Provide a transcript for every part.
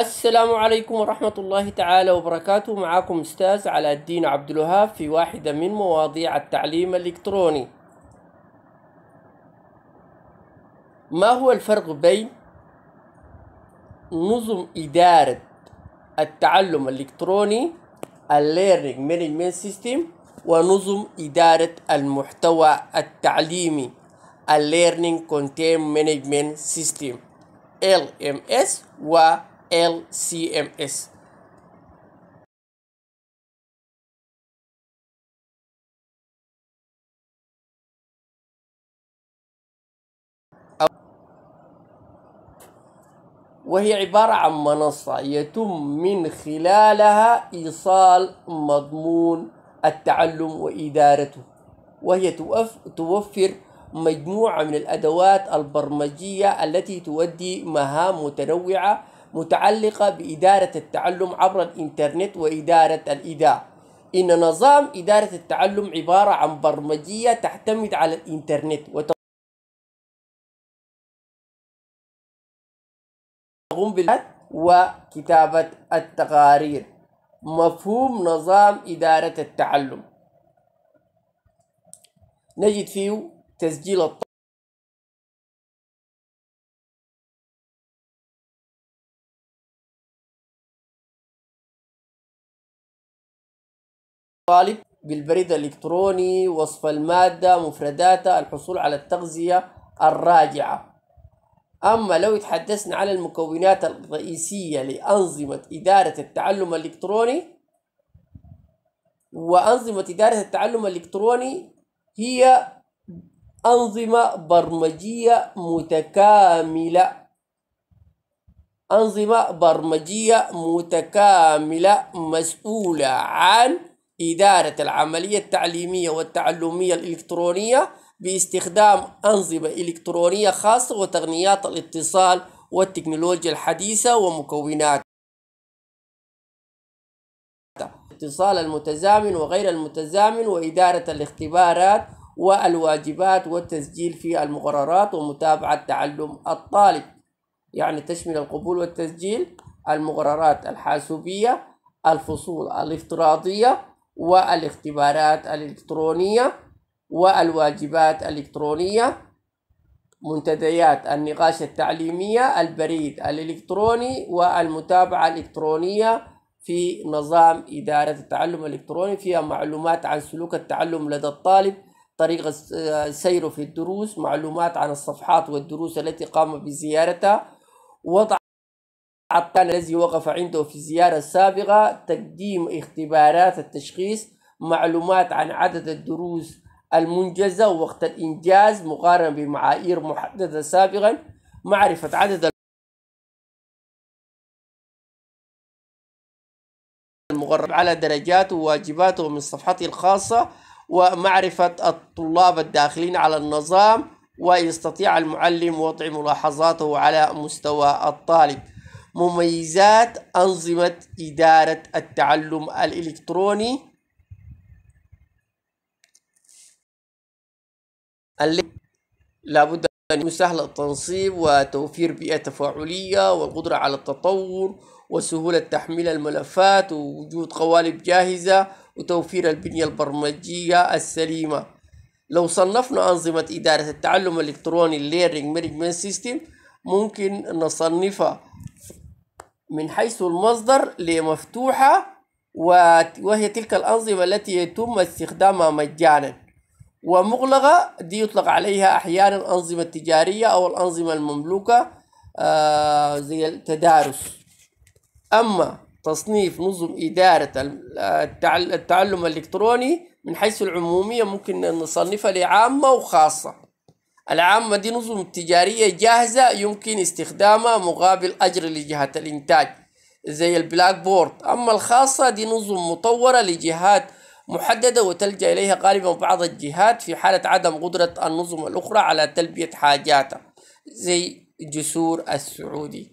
السلام عليكم ورحمة الله تعالى وبركاته معكم أستاذ علاء الدين عبد الوهاب في واحدة من مواضيع التعليم الإلكتروني ما هو الفرق بين نظم إدارة التعلم الإلكتروني Learning Management System ونظم إدارة المحتوى التعليمي Learning Content Management System LMS و LCMS وهي عبارة عن منصة يتم من خلالها إيصال مضمون التعلم وإدارته وهي توفر مجموعة من الأدوات البرمجية التي تؤدي مهام متنوعة متعلقة بإدارة التعلم عبر الإنترنت وإدارة الإداء إن نظام إدارة التعلم عبارة عن برمجية تعتمد على الإنترنت وتقوم بالبحث وكتابة التقارير مفهوم نظام إدارة التعلم نجد فيه تسجيل الطالب طالب بالبريد الإلكتروني وصف المادة مفرداتها الحصول على التغذية الراجعة أما لو تحدثنا على المكونات الرئيسية لأنظمة إدارة التعلم الإلكتروني وأنظمة إدارة التعلم الإلكتروني هي أنظمة برمجية متكاملة أنظمة برمجية متكاملة مسؤولة عن إدارة العملية التعليمية والتعلمية الإلكترونية باستخدام أنظمة إلكترونية خاصة وتقنيات الاتصال والتكنولوجيا الحديثة ومكونات الاتصال المتزامن وغير المتزامن وإدارة الاختبارات والواجبات والتسجيل في المقررات ومتابعة تعلم الطالب يعني تشمل القبول والتسجيل المقررات الحاسوبية الفصول الافتراضية والاختبارات الإلكترونية والواجبات الإلكترونية منتديات النقاش التعليمية البريد الإلكتروني والمتابعة الإلكترونية في نظام إدارة التعلم الإلكتروني فيها معلومات عن سلوك التعلم لدى الطالب طريقة سيره في الدروس معلومات عن الصفحات والدروس التي قام بزيارتها وضع الطعن الذي وقف عنده في الزيارة السابقة تقديم اختبارات التشخيص معلومات عن عدد الدروس المنجزة وقت الإنجاز مقارنة بمعايير محددة سابقا معرفة عدد المغرب على درجاته وواجباته من صفحته الخاصة ومعرفة الطلاب الداخلين على النظام ويستطيع المعلم وضع ملاحظاته على مستوى الطالب مميزات أنظمة إدارة التعلم الإلكتروني اللي لابد أن يسهل التنصيب وتوفير بيئة تفاعلية والقدرة على التطور وسهولة تحميل الملفات ووجود قوالب جاهزة وتوفير البنية البرمجية السليمة لو صنفنا أنظمة إدارة التعلم الإلكتروني Learning Management System ممكن نصنفها من حيث المصدر لمفتوحة وهي تلك الأنظمة التي يتم استخدامها مجانا ومغلقة دي يطلق عليها أحيانا الأنظمة التجارية أو الأنظمة المملوكة آه، زي التدارس أما تصنيف نظم إدارة التعلم الإلكتروني من حيث العمومية ممكن نصنفها لعامة وخاصة العامة دي نظم تجارية جاهزة يمكن استخدامها مقابل أجر لجهة الإنتاج زي البلاك بورد أما الخاصة دي نظم مطورة لجهات محددة وتلجأ إليها غالبا بعض الجهات في حالة عدم قدرة النظم الأخرى على تلبية حاجاتها زي جسور السعودي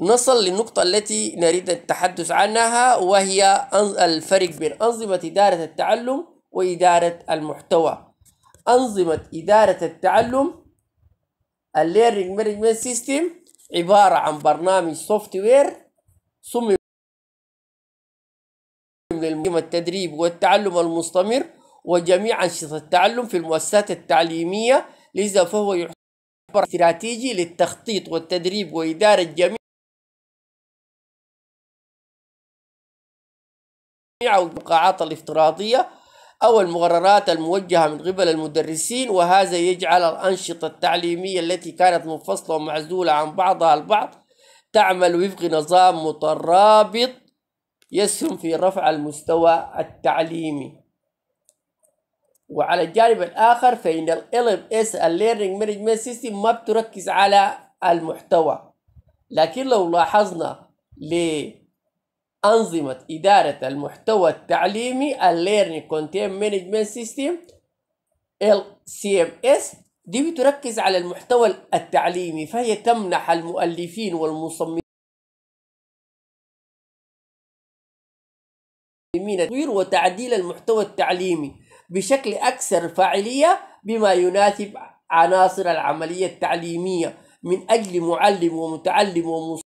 نصل للنقطة التي نريد التحدث عنها وهي الفرق بين أنظمة إدارة التعلم وإدارة المحتوى أنظمة إدارة التعلم Learning مانجمنت سيستم عبارة عن برنامج سوفت وير صمم للمهم التدريب والتعلم المستمر وجميع أنشطة التعلم في المؤسسات التعليمية لذا فهو يعتبر استراتيجي للتخطيط والتدريب وإدارة جميع القاعات الافتراضية أو المغررات الموجهة من قبل المدرسين وهذا يجعل الأنشطة التعليمية التي كانت منفصلة ومعزولة عن بعضها البعض تعمل وفق نظام مترابط يسهم في رفع المستوى التعليمي وعلى الجانب الآخر فإن الـ LMS الـ Learning Management System ما بتركز على المحتوى لكن لو لاحظنا ليه أنظمة إدارة المحتوى التعليمي Learning Content Management System LCMS دي بتركز على المحتوى التعليمي فهي تمنح المؤلفين والمصممين تطوير وتعديل المحتوى التعليمي بشكل أكثر فاعلية بما يناسب عناصر العملية التعليمية من أجل معلم ومتعلم ومصمم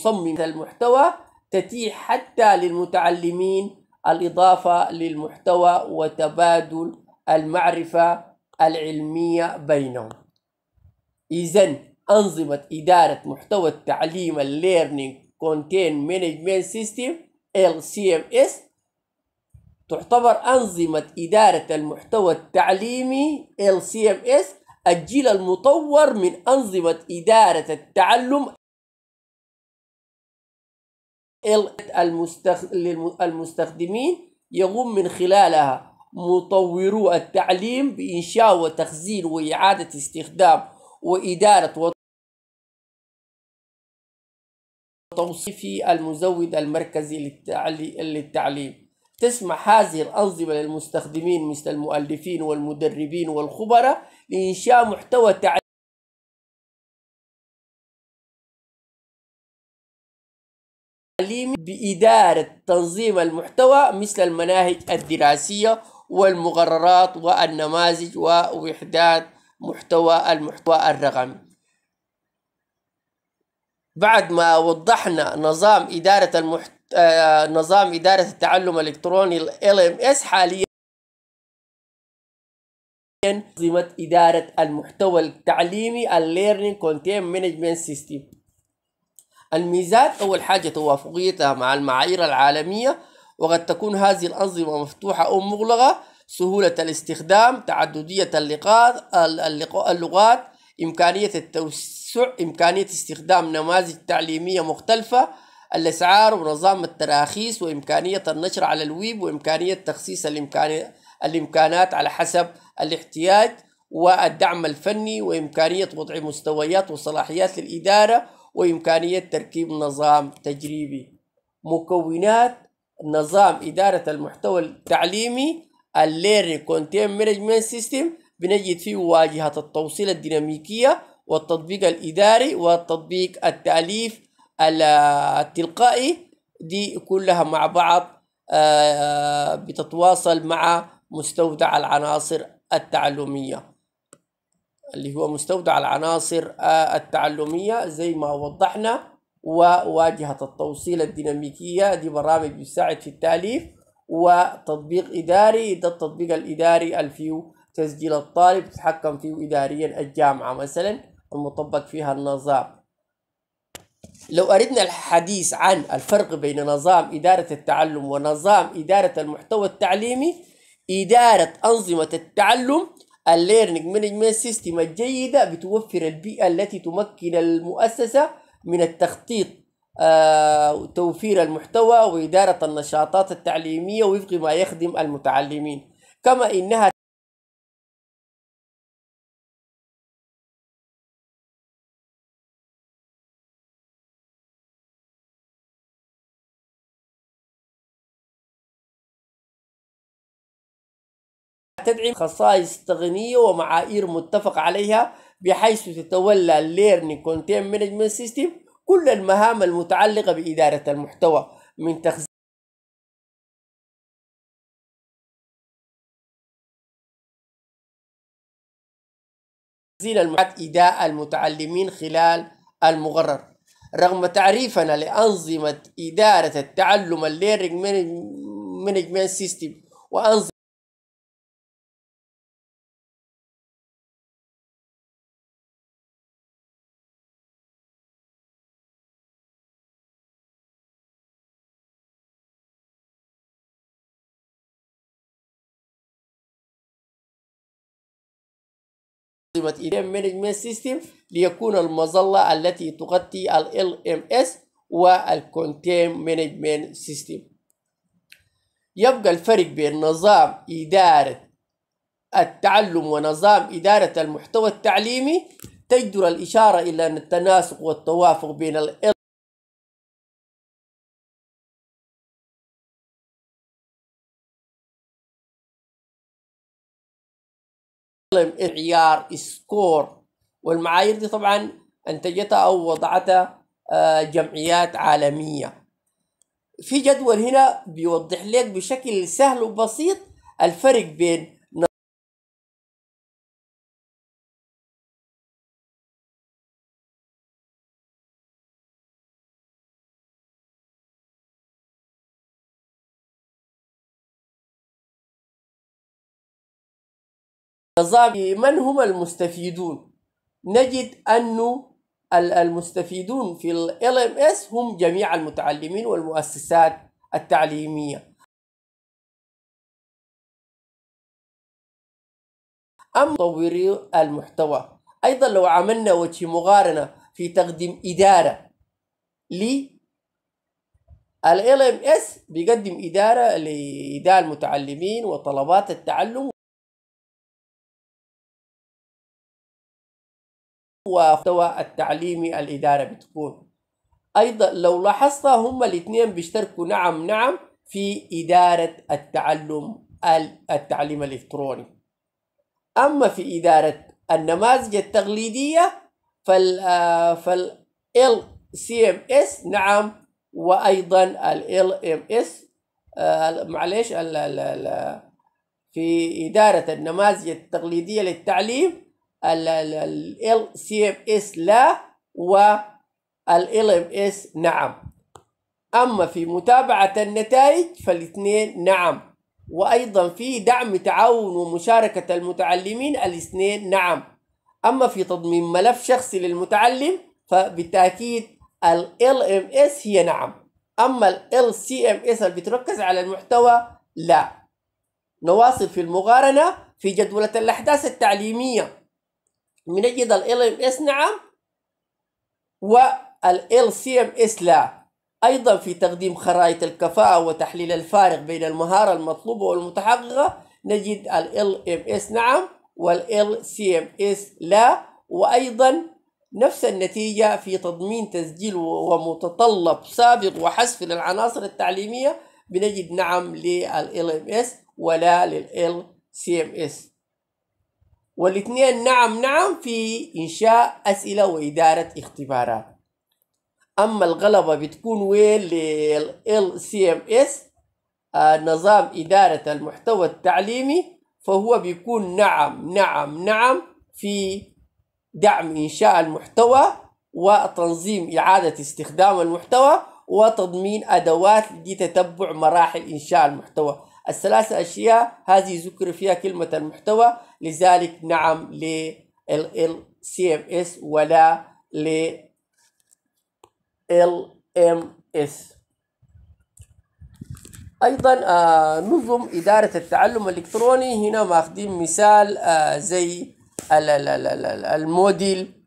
تصمم المحتوى تتيح حتى للمتعلمين الإضافة للمحتوى وتبادل المعرفة العلمية بينهم إذا أنظمة إدارة محتوى التعليم Learning Content Management System LCMS تعتبر أنظمة إدارة المحتوى التعليمي LCMS الجيل المطور من أنظمة إدارة التعلم المستخدمين يقوم من خلالها مطورو التعليم بإنشاء وتخزين وإعادة استخدام وإدارة وتوصيف المزود المركزي للتعليم تسمح هذه الأنظمة للمستخدمين مثل المؤلفين والمدربين والخبراء لإنشاء محتوى تعليمي التعليمي بإدارة تنظيم المحتوى مثل المناهج الدراسية والمقررات والنماذج ووحدات محتوى المحتوى الرقمي بعد ما وضحنا نظام إدارة المحت... آه، نظام إدارة التعلم الإلكتروني الـ LMS حاليا أنظمة إدارة المحتوى التعليمي الـ Learning Content Management System الميزات أول حاجة توافقيتها مع المعايير العالمية وقد تكون هذه الأنظمة مفتوحة أو مغلقة سهولة الاستخدام تعددية اللقاء اللغات إمكانية التوسع إمكانية استخدام نماذج تعليمية مختلفة الأسعار ونظام التراخيص وإمكانية النشر على الويب وإمكانية تخصيص الإمكانات على حسب الاحتياج والدعم الفني وإمكانية وضع مستويات وصلاحيات للإدارة وإمكانية تركيب نظام تجريبي مكونات نظام إدارة المحتوى التعليمي الليري كونتين مانجمنت سيستم بنجد فيه واجهة التوصيل الديناميكية والتطبيق الإداري والتطبيق التأليف التلقائي دي كلها مع بعض آه، بتتواصل مع مستودع العناصر التعلميه اللي هو مستودع العناصر آه، التعلمية زي ما وضحنا وواجهة التوصيل الديناميكية دي برامج بتساعد في التأليف وتطبيق إداري ده التطبيق الإداري الفيو تسجيل الطالب تتحكم فيه إداريا الجامعة مثلا المطبق فيها النظام لو أردنا الحديث عن الفرق بين نظام إدارة التعلم ونظام إدارة المحتوى التعليمي إدارة أنظمة التعلم الليرنينج مانجمنت سيستم الجيدة بتوفر البيئة التي تمكن المؤسسة من التخطيط وتوفير آه، المحتوى وإدارة النشاطات التعليمية وفق ما يخدم المتعلمين كما إنها تدعم خصائص تقنية ومعايير متفق عليها بحيث تتولى Learning كونتين مانجمنت سيستم كل المهام المتعلقة بإدارة المحتوى من تخزين المعلومات إداء المتعلمين خلال المغرر رغم تعريفنا لأنظمة إدارة التعلم Learning مانجمنت سيستم وأنظمة أقيمت إيديم مانجمنت سيستم ليكون المظلة التي تغطي ال ام اس والكونتين مانجمنت سيستم يبقى الفرق بين نظام إدارة التعلم ونظام إدارة المحتوى التعليمي تجدر الإشارة إلى أن التناسق والتوافق بين ال عيار سكور والمعايير دي طبعا انتجتها او وضعتها آه، جمعيات عالميه في جدول هنا بيوضح لك بشكل سهل وبسيط الفرق بين ضاب من هم المستفيدون نجد أن المستفيدون في ال LMS هم جميع المتعلمين والمؤسسات التعليمية أم مطوري المحتوى أيضا لو عملنا وجه مقارنة في تقديم إدارة ل ال LMS بيقدم إدارة لإدارة المتعلمين وطلبات التعلم ومستوى التعليمي الإدارة بتكون أيضا لو لاحظت هم الاثنين بيشتركوا نعم نعم في إدارة التعلم التعليم الإلكتروني أما في إدارة النماذج التقليدية فال آه، فال LCMS نعم وأيضا ال LMS آه، معلش في إدارة النماذج التقليدية للتعليم ال سي ام اس لا والال ام اس نعم اما في متابعه النتائج فالاثنين نعم وايضا في دعم تعاون ومشاركه المتعلمين الاثنين نعم اما في تضمين ملف شخصي للمتعلم فبالتاكيد ال ام اس هي نعم اما ال سي ام اس اللي بتركز على المحتوى لا نواصل في المقارنه في جدوله الاحداث التعليميه بنجد ال ام اس نعم والال سي ام اس لا ايضا في تقديم خرائط الكفاءة وتحليل الفارق بين المهارة المطلوبة والمتحققة نجد ال ام اس نعم والال سي ام اس لا وايضا نفس النتيجة في تضمين تسجيل ومتطلب سابق وحذف للعناصر التعليمية بنجد نعم للـ LMS ولا للـ LCMS والاثنين نعم نعم في إنشاء أسئلة وإدارة اختبارات أما الغلبة بتكون وين لل LCMS آه، نظام إدارة المحتوى التعليمي فهو بيكون نعم نعم نعم في دعم إنشاء المحتوى وتنظيم إعادة استخدام المحتوى وتضمين أدوات لتتبع مراحل إنشاء المحتوى الثلاثة أشياء هذه ذكر فيها كلمة المحتوى لذلك نعم لل CMS ولا LMS أيضا آه، نظم إدارة التعلم الإلكتروني هنا ماخدين مثال آه، زي الموديل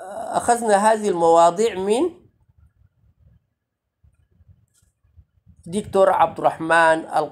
آه، أخذنا هذه المواضيع من Diktor Abdurrahman al